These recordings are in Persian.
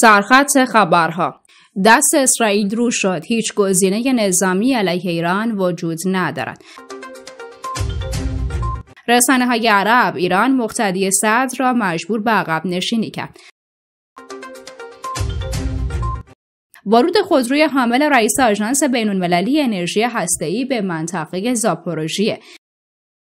سرخط خبرها دست اسرائیل رو شد هیچ گزینه نظامی علیه ایران وجود ندارد رسانه های عرب ایران مقتدی صدر را مجبور به عقب نشینی کرد ورود خودروی حامل رئیس آژانس بینالمللی انرژی هسته‌ای به منطقه زاپوروژیه.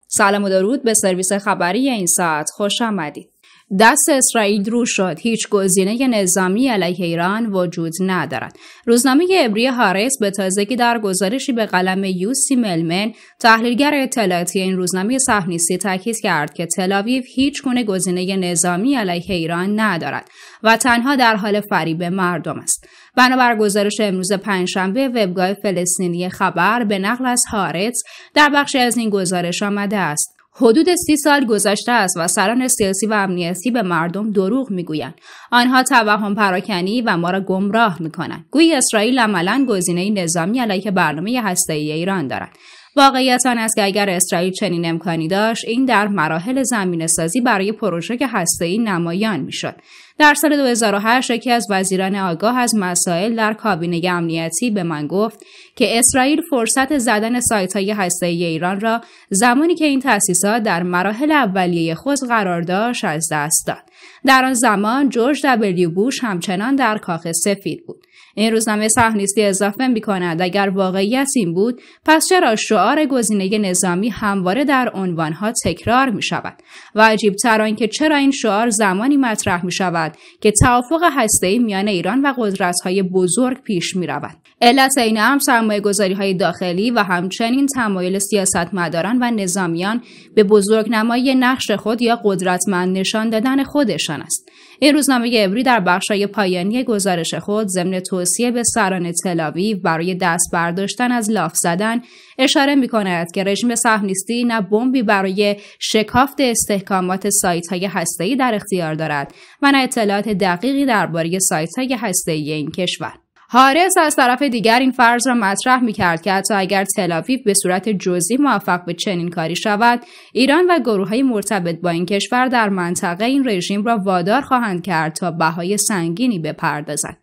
سلام و درود به سرویس خبری این ساعت خوش آمدید دست اسرائیل رو شد هیچ گزینه نظامی علیه ایران وجود ندارد روزنامه ابری هارس به تازگی در گزارشی به قلم یوسی ملمن تحلیلگر اطلاعاتی این روزنامه صهیونیستی تاکید کرد که تلاویو هیچ گونه گزینه نظامی علیه ایران ندارد و تنها در حال فریب مردم است بنابر گزارش امروز پنجشنبه وبگاه فلسطینی خبر به نقل از هارتس در بخشی از این گزارش آمده است حدود سی سال گذشته است و سران سیاسی و امنیتی به مردم دروغ میگویند آنها توهم پراکنی و ما را گمراه میکنند گویی اسرائیل عملا گزینه نظامی علیه برنامه هسته‌ای ایران دارد واقعیت آن است که اگر اسرائیل چنین امکانی داشت این در مراحل زمین سازی برای پروژه ای نمایان میشد در سال 2008 یکی از وزیران آگاه از مسائل در کابینه امنیتی به من گفت که اسرائیل فرصت زدن سایت های هسته ایران را زمانی که این تاسیسات در مراحل اولیه خود قرار داشت از دست داد در آن زمان جورج دبلیو بوش همچنان در کاخ سفید بود این روزنامه صهنیستی اضافه می کند اگر واقعیت این بود پس چرا شعار گزینه نظامی همواره در عنوانها تکرار می شود و عجیب تر آنکه چرا این شعار زمانی مطرح می شود که توافق هسته میان ایران و قدرت های بزرگ پیش می رود علت این هم سرمایه گذاری های داخلی و همچنین تمایل سیاستمداران و نظامیان به بزرگنمایی نقش خود یا قدرتمند نشان دادن خود خودشان است این روزنامه عبری در بخشای پایانی گزارش خود ضمن توصیه به سران تلاوی برای دست برداشتن از لاف زدن اشاره می کند که رژیم صهیونیستی نه بمبی برای شکافت استحکامات سایت های هسته‌ای در اختیار دارد و نه اطلاعات دقیقی درباره سایت های هسته‌ای این کشور حارس از طرف دیگر این فرض را مطرح می کرد که حتی اگر تلافیف به صورت جزئی موفق به چنین کاری شود ایران و گروه های مرتبط با این کشور در منطقه این رژیم را وادار خواهند کرد تا بهای سنگینی بپردازد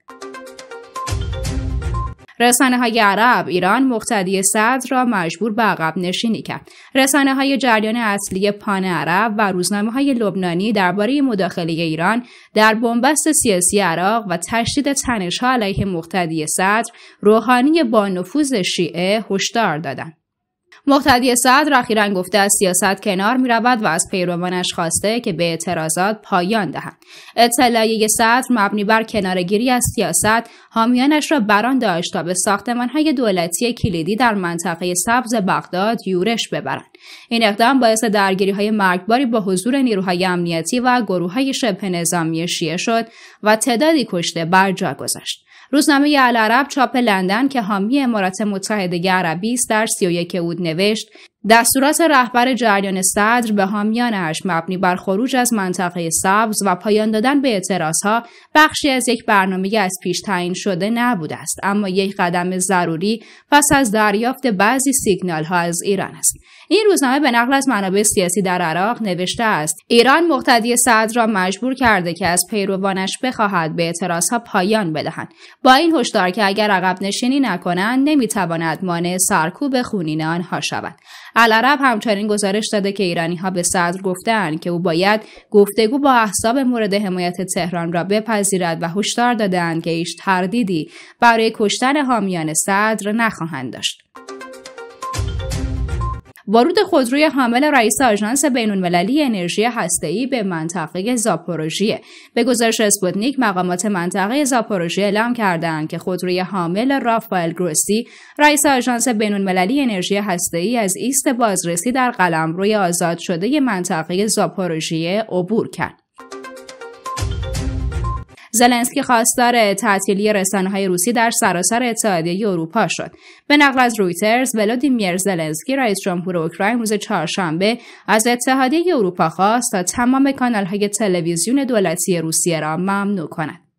رسانه های عرب ایران مقتدی صدر را مجبور به عقب نشینی کرد رسانه های جریان اصلی پان عرب و روزنامه های لبنانی درباره مداخله ایران در بنبست سیاسی عراق و تشدید ها علیه مقتدی صدر روحانی با نفوذ شیعه هشدار دادند مقتدی صدر اخیرا گفته از سیاست کنار می رود و از پیروانش خواسته که به اعتراضات پایان دهند اطلاعیه صدر مبنی بر کنارگیری از سیاست حامیانش را بران داشت تا به های دولتی کلیدی در منطقه سبز بغداد یورش ببرند این اقدام باعث درگیری های مرگباری با حضور نیروهای امنیتی و گروه های شبه نظامی شیعه شد و تعدادی کشته بر جا گذاشت روزنامه العرب چاپ لندن که حامی امارات متحده عربی است در 31 اود نوشت دستورات رهبر جریان صدر به حامیانش مبنی بر خروج از منطقه سبز و پایان دادن به اعتراضها بخشی از یک برنامه از پیش تعیین شده نبوده است اما یک قدم ضروری پس از دریافت بعضی سیگنال ها از ایران است این روزنامه به نقل از منابع سیاسی در عراق نوشته است ایران مقتدی صدر را مجبور کرده که از پیروانش بخواهد به ها پایان بدهند با این هشدار که اگر عقب نشینی نکنند نمیتواند مانع سرکوب خونین آنها شود العرب همچنین گزارش داده که ایرانی ها به صدر گفتند که او باید گفتگو با احزاب مورد حمایت تهران را بپذیرد و هشدار دادند که هیچ تردیدی برای کشتن حامیان صدر نخواهند داشت ورود خودروی حامل رئیس آژانس بینالمللی انرژی هسته‌ای به منطقه زاپوروژیه به گزارش اسپوتنیک مقامات منطقه زاپوروژیه اعلام کردند که خودروی حامل رافائل گروسی رئیس آژانس بینالمللی انرژی هسته‌ای از ایست بازرسی در قلمروی آزاد شده منطقه زاپوروژیه عبور کرد زلنسکی خواستار تعطیلی رسانه‌های روسی در سراسر اتحادیه اروپا شد. به نقل از رویترز، ولادیمیر زلنسکی رئیس جمهور اوکراین روز چهارشنبه از اتحادیه اروپا خواست تا تمام کانال‌های تلویزیون دولتی روسیه را ممنوع کند.